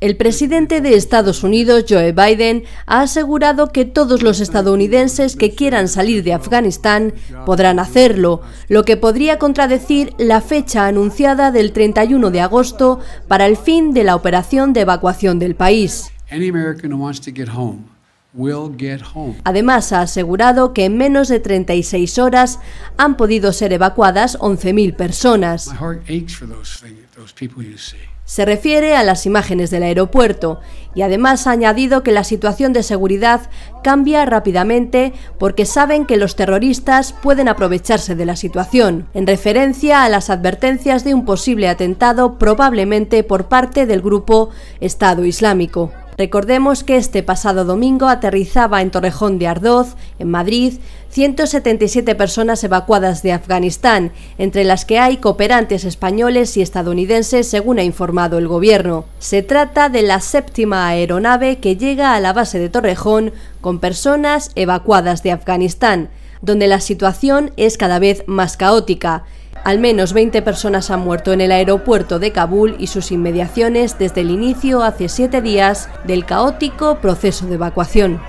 El presidente de Estados Unidos, Joe Biden, ha asegurado que todos los estadounidenses que quieran salir de Afganistán podrán hacerlo, lo que podría contradecir la fecha anunciada del 31 de agosto para el fin de la operación de evacuación del país. Además, ha asegurado que en menos de 36 horas han podido ser evacuadas 11.000 personas. Se refiere a las imágenes del aeropuerto y además ha añadido que la situación de seguridad cambia rápidamente porque saben que los terroristas pueden aprovecharse de la situación, en referencia a las advertencias de un posible atentado probablemente por parte del grupo Estado Islámico. Recordemos que este pasado domingo aterrizaba en Torrejón de Ardoz, en Madrid, 177 personas evacuadas de Afganistán, entre las que hay cooperantes españoles y estadounidenses, según ha informado el gobierno. Se trata de la séptima aeronave que llega a la base de Torrejón con personas evacuadas de Afganistán, donde la situación es cada vez más caótica. Al menos 20 personas han muerto en el aeropuerto de Kabul y sus inmediaciones desde el inicio hace siete días del caótico proceso de evacuación.